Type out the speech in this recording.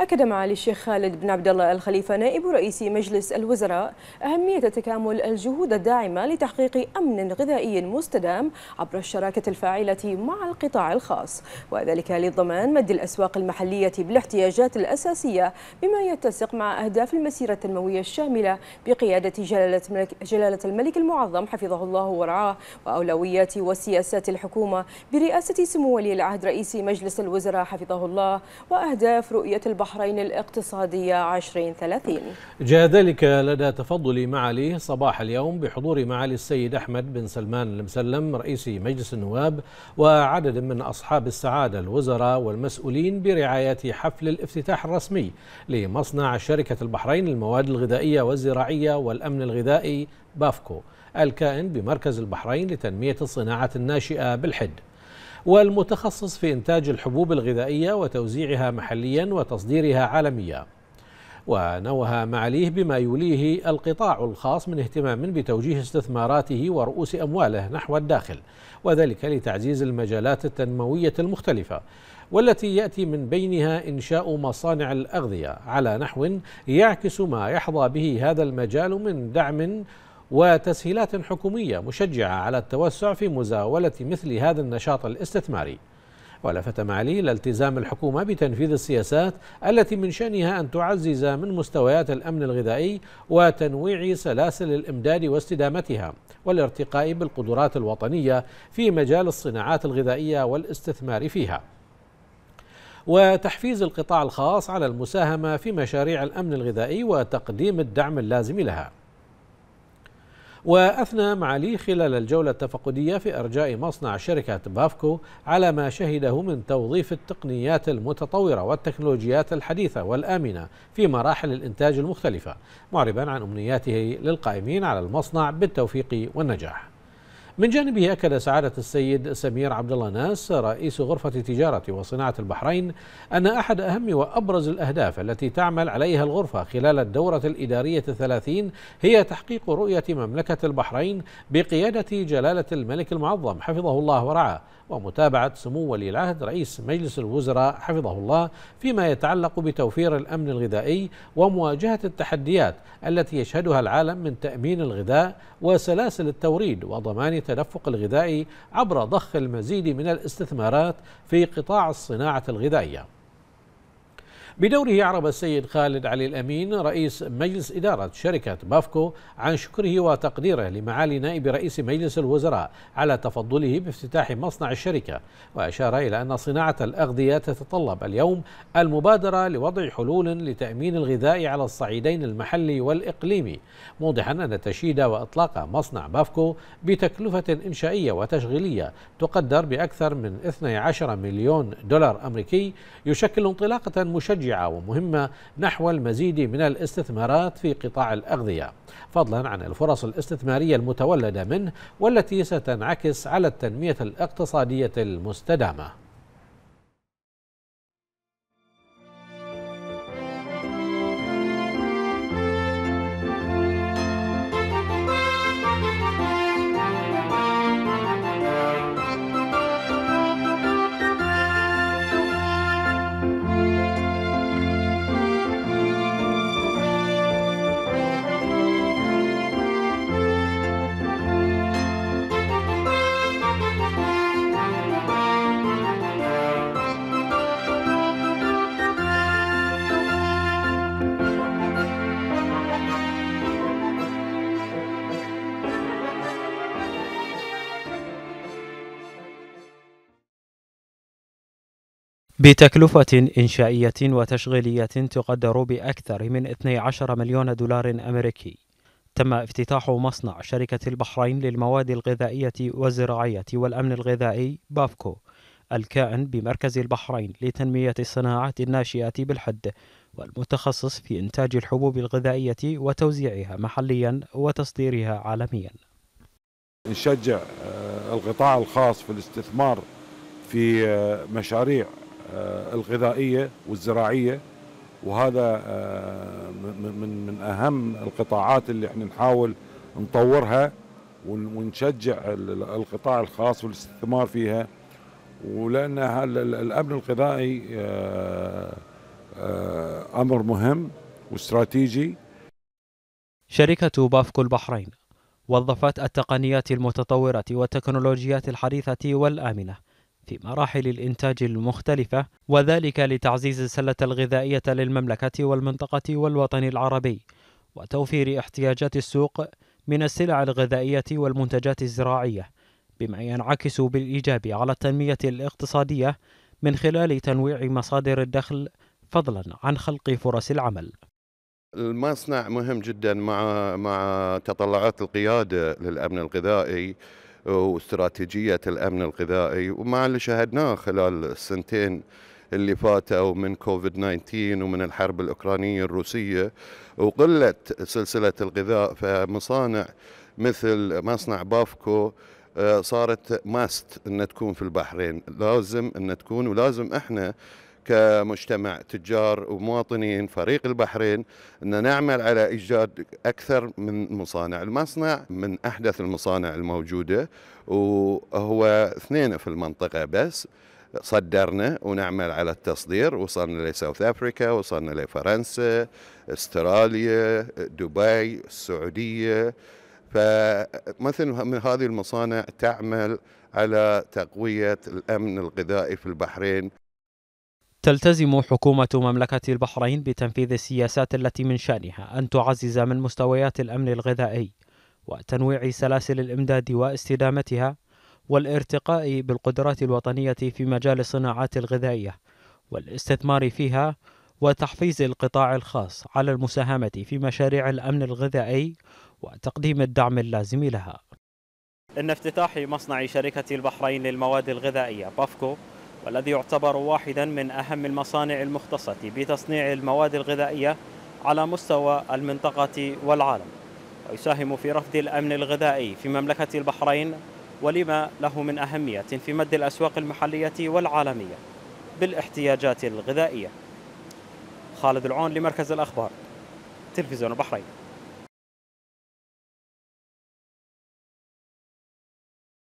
أكد معالي الشيخ خالد بن عبد الله الخليفة نائب رئيس مجلس الوزراء أهمية تكامل الجهود الداعمة لتحقيق أمن غذائي مستدام عبر الشراكة الفاعلة مع القطاع الخاص وذلك لضمان مد الأسواق المحلية بالاحتياجات الأساسية بما يتسق مع أهداف المسيرة التنموية الشاملة بقيادة جلالة, جلالة الملك المعظم حفظه الله ورعاه وأولويات وسياسات الحكومة برئاسة سمو ولي العهد رئيس مجلس الوزراء حفظه الله وأهداف رؤية البحر البحرين الاقتصادية 2030 جاء ذلك لدى تفضل معاليه صباح اليوم بحضور معالي السيد أحمد بن سلمان المسلم رئيس مجلس النواب وعدد من أصحاب السعادة الوزراء والمسؤولين برعاية حفل الافتتاح الرسمي لمصنع شركة البحرين للمواد الغذائية والزراعية والأمن الغذائي بافكو الكائن بمركز البحرين لتنمية الصناعة الناشئة بالحد والمتخصص في إنتاج الحبوب الغذائية وتوزيعها محليا وتصديرها عالميا ونوه معاليه بما يوليه القطاع الخاص من اهتمام بتوجيه استثماراته ورؤوس أمواله نحو الداخل وذلك لتعزيز المجالات التنموية المختلفة والتي يأتي من بينها إنشاء مصانع الأغذية على نحو يعكس ما يحظى به هذا المجال من دعم وتسهيلات حكومية مشجعة على التوسع في مزاولة مثل هذا النشاط الاستثماري ولفت معالي إلى التزام الحكومة بتنفيذ السياسات التي من شأنها أن تعزز من مستويات الأمن الغذائي وتنويع سلاسل الإمداد واستدامتها والارتقاء بالقدرات الوطنية في مجال الصناعات الغذائية والاستثمار فيها وتحفيز القطاع الخاص على المساهمة في مشاريع الأمن الغذائي وتقديم الدعم اللازم لها وأثنى معالي خلال الجولة التفقدية في إرجاء مصنع شركة بافكو على ما شهده من توظيف التقنيات المتطورة والتكنولوجيات الحديثة والآمنة في مراحل الإنتاج المختلفة معربا عن أمنياته للقائمين على المصنع بالتوفيق والنجاح من جانبه أكد سعادة السيد سمير عبد الله ناس رئيس غرفة تجارة وصناعة البحرين أن أحد أهم وأبرز الأهداف التي تعمل عليها الغرفة خلال الدورة الإدارية الثلاثين هي تحقيق رؤية مملكة البحرين بقيادة جلالة الملك المعظم حفظه الله ورعاه ومتابعة سمو ولي العهد رئيس مجلس الوزراء حفظه الله فيما يتعلق بتوفير الأمن الغذائي ومواجهة التحديات التي يشهدها العالم من تأمين الغذاء وسلاسل التوريد وضمان التدفق الغذائي عبر ضخ المزيد من الاستثمارات في قطاع الصناعة الغذائية بدوره عرب السيد خالد علي الأمين رئيس مجلس إدارة شركة بافكو عن شكره وتقديره لمعالي نائب رئيس مجلس الوزراء على تفضله بافتتاح مصنع الشركة وأشار إلى أن صناعة الأغذية تتطلب اليوم المبادرة لوضع حلول لتأمين الغذاء على الصعيدين المحلي والإقليمي موضحا أن تشييد وإطلاق مصنع بافكو بتكلفة إنشائية وتشغيلية تقدر بأكثر من 12 مليون دولار أمريكي يشكل انطلاقة مشجعة شجعه ومهمة نحو المزيد من الاستثمارات في قطاع الأغذية فضلا عن الفرص الاستثمارية المتولدة منه والتي ستنعكس على التنمية الاقتصادية المستدامة بتكلفة إنشائية وتشغيلية تقدر بأكثر من 12 مليون دولار أمريكي تم افتتاح مصنع شركة البحرين للمواد الغذائية والزراعية والأمن الغذائي بافكو الكائن بمركز البحرين لتنمية الصناعات الناشئة بالحد والمتخصص في إنتاج الحبوب الغذائية وتوزيعها محليا وتصديرها عالميا نشجع آه، القطاع الخاص في الاستثمار في آه، مشاريع آه، الغذائيه والزراعيه وهذا آه، من من اهم القطاعات اللي احنا نحاول نطورها ونشجع القطاع الخاص والاستثمار فيها ولان الامن الغذائي آه، امر مهم واستراتيجي شركة بافكو البحرين وظفت التقنيات المتطورة والتكنولوجيات الحديثة والآمنة في مراحل الإنتاج المختلفة وذلك لتعزيز السلة الغذائية للمملكة والمنطقة والوطن العربي وتوفير احتياجات السوق من السلع الغذائية والمنتجات الزراعية بما ينعكس بالإيجاب على التنمية الاقتصادية من خلال تنويع مصادر الدخل فضلا عن خلق فرص العمل المصنع مهم جدا مع مع تطلعات القياده للامن الغذائي واستراتيجية الأمن الغذائي ومع اللي شاهدناه خلال السنتين اللي فاتوا من كوفيد 19 ومن الحرب الأوكرانية الروسية وقلة سلسلة الغذاء فمصانع مثل مصنع بافكو آه، صارت ماست ان تكون في البحرين لازم ان تكون ولازم احنا كمجتمع تجار ومواطنين فريق البحرين أن نعمل على إيجاد أكثر من مصانع المصنع من أحدث المصانع الموجودة وهو اثنين في المنطقة بس صدرنا ونعمل على التصدير وصلنا لساوث افريكا وصلنا لفرنسا استراليا دبي السعوديه فمثل من هذه المصانع تعمل على تقويه الامن الغذائي في البحرين تلتزم حكومة مملكة البحرين بتنفيذ السياسات التي من شأنها أن تعزز من مستويات الأمن الغذائي وتنويع سلاسل الإمداد واستدامتها والارتقاء بالقدرات الوطنية في مجال الصناعات الغذائية والاستثمار فيها وتحفيز القطاع الخاص على المساهمة في مشاريع الأمن الغذائي وتقديم الدعم اللازم لها. إن افتتاح مصنع شركة البحرين للمواد الغذائية بافكو والذي يعتبر واحدا من أهم المصانع المختصة بتصنيع المواد الغذائية على مستوى المنطقة والعالم ويساهم في رفض الأمن الغذائي في مملكة البحرين ولما له من أهمية في مد الأسواق المحلية والعالمية بالاحتياجات الغذائية خالد العون لمركز الأخبار تلفزيون البحرين